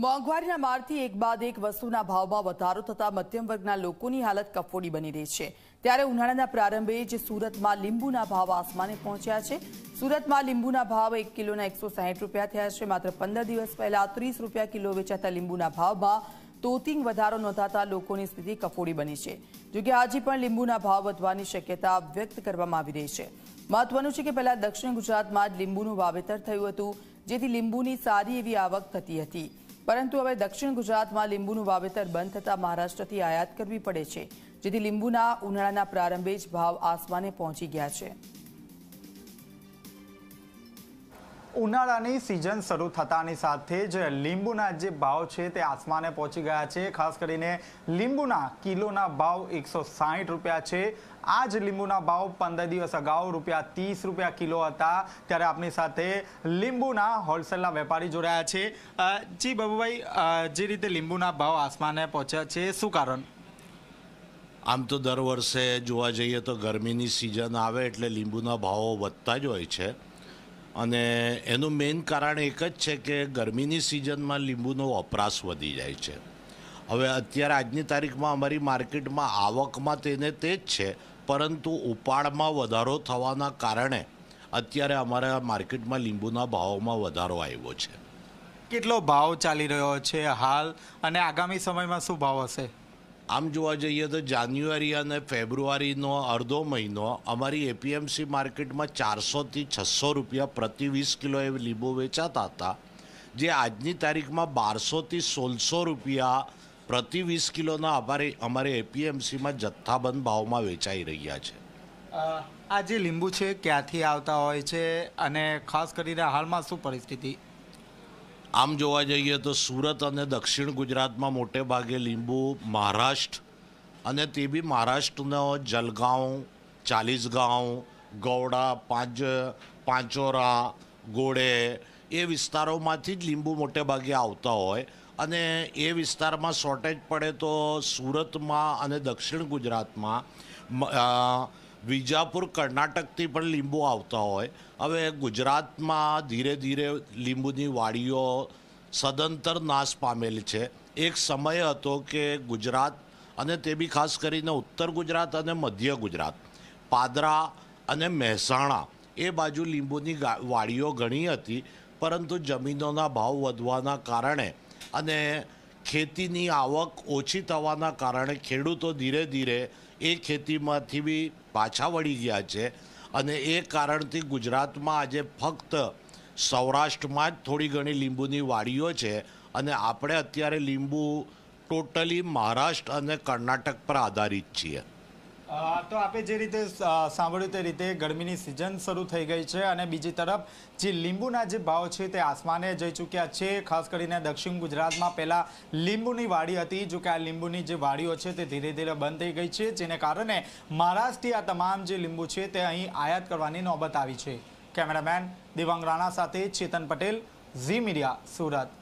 મોંઘવારીના મારથી એક બાદ એક વસ્તુના ભાવમાં વધારો થતાં મધ્યમ વર્ગના લોકોની હાલત કફોડી બની રહી છે ત્યારે ઉનાળાના પ્રારંભે જ સુરતમાં લીંબુના ભાવ આસમાને પહોંચ્યા છે સુરતમાં લીંબુના ભાવ એક કિલોના એકસો રૂપિયા થયા છે માત્ર પંદર દિવસ પહેલા ત્રીસ રૂપિયા કિલો વેચાતા લીંબુના ભાવમાં તોતિંગ વધારો નોંધાતા લોકોની સ્થિતિ કફોડી બની છે જોકે આજે પણ લીંબુના ભાવ વધવાની શક્યતા વ્યક્ત કરવામાં આવી રહી છે મહત્વનું છે કે પહેલા દક્ષિણ ગુજરાતમાં જ લીંબુનું વાવેતર થયું હતું જેથી લીંબુની સારી એવી આવક થતી હતી પરંતુ હવે દક્ષિણ ગુજરાતમાં લીંબુનું વાવેતર બંધ થતાં મહારાષ્ટ્રથી આયાત કરવી પડે છે જેથી લીંબુના ઉનાળાના પ્રારંભે જ ભાવ આસમાને પહોંચી ગયા છે ઉનાળાની સિઝન શરૂ થતાની સાથે જ લીંબુના જે ભાવ છે તે આસમાને પહોંચી ગયા છે ખાસ કરીને લીંબુના કિલોના ભાવ એકસો સાહીઠ રૂપિયા છે આ જ લીંબુના ભાવ પંદર દિવસ અગાઉ રૂપિયા ત્રીસ રૂપિયા કિલો હતા ત્યારે આપની સાથે લીંબુના હોલસેલના વેપારી જોડાયા છે જી બાબુભાઈ જે રીતે લીંબુના ભાવ આસમાને પહોંચ્યા છે શું કારણ આમ તો દર વર્ષે જોવા જઈએ તો ગરમીની સિઝન આવે એટલે લીંબુના ભાવો વધતા જ હોય છે અને એનું મેઇન કારણ એક જ છે કે ગરમીની સિઝનમાં લીંબુનો વપરાશ વધી જાય છે હવે અત્યારે આજની તારીખમાં અમારી માર્કેટમાં આવકમાં તેને તે જ છે પરંતુ ઉપાડમાં વધારો થવાના કારણે અત્યારે અમારા માર્કેટમાં લીંબુના ભાવોમાં વધારો આવ્યો છે કેટલો ભાવ ચાલી રહ્યો છે હાલ અને આગામી સમયમાં શું ભાવ હશે આમ જોવા જઈએ તો જાન્યુઆરી અને ફેબ્રુઆરીનો અડધો મહિનો અમારી એપીએમસી માર્કેટમાં ચારસોથી છસો રૂપિયા પ્રતિ વીસ કિલો એ લીંબુ વેચાતા હતા જે આજની તારીખમાં બારસોથી સોળસો રૂપિયા પ્રતિ વીસ કિલોના અમારે અમારે એપીએમસીમાં જથ્થાબંધ ભાવમાં વેચાઈ રહ્યા છે આ જે લીંબુ છે ક્યાંથી આવતા હોય છે અને ખાસ કરીને હાલમાં શું પરિસ્થિતિ આમ જોવા જઈએ તો સુરત અને દક્ષિણ ગુજરાતમાં મોટે ભાગે લીંબુ મહારાષ્ટ્ર અને તે બી મહારાષ્ટ્રનો જલગાંવ ચાલીસગાંવ ગૌડા પાંચ પાંચોરા ગોળે એ વિસ્તારોમાંથી જ લીંબુ મોટે ભાગે આવતા હોય અને એ વિસ્તારમાં શોર્ટેજ પડે તો સુરતમાં અને દક્ષિણ ગુજરાતમાં વિજાપુર કર્ણાટકથી પણ લીંબુ આવતા હોય હવે ગુજરાતમાં ધીરે ધીરે લીંબુની વાડીઓ સદંતર નાશ પામેલી છે એક સમય હતો કે ગુજરાત અને તે બી ખાસ કરીને ઉત્તર ગુજરાત અને મધ્ય ગુજરાત પાદરા અને મહેસાણા એ બાજુ લીંબુની વાડીઓ ઘણી હતી પરંતુ જમીનોના ભાવ વધવાના કારણે અને ખેતીની આવક ઓછી થવાના કારણે ખેડૂતો ધીરે ધીરે એ ખેતીમાંથી બી પાછા વળી ગયા છે અને એ કારણથી ગુજરાતમાં આજે ફક્ત સૌરાષ્ટ્રમાં જ થોડી ઘણી લીંબુની વાડીઓ છે અને આપણે અત્યારે લીંબુ ટોટલી મહારાષ્ટ્ર અને કર્ણાટક પર આધારિત છીએ તો આપે જે રીતે સાંભળ્યું તે રીતે ગરમીની સિઝન શરૂ થઈ ગઈ છે અને બીજી તરફ જે લીંબુના જે ભાવ છે તે આસમાને જઈ ચૂક્યા છે ખાસ કરીને દક્ષિણ ગુજરાતમાં પહેલાં લીંબુની વાડી હતી જોકે આ લીંબુની જે વાડીઓ છે તે ધીરે ધીરે બંધ થઈ ગઈ છે જેને કારણે મહારાષ્ટ્રથી આ તમામ જે લીંબુ છે તે અહીં આયાત કરવાની નોબત આવી છે કેમેરામેન દિવંગ રાણા સાથે ચેતન પટેલ ઝી મીડિયા સુરત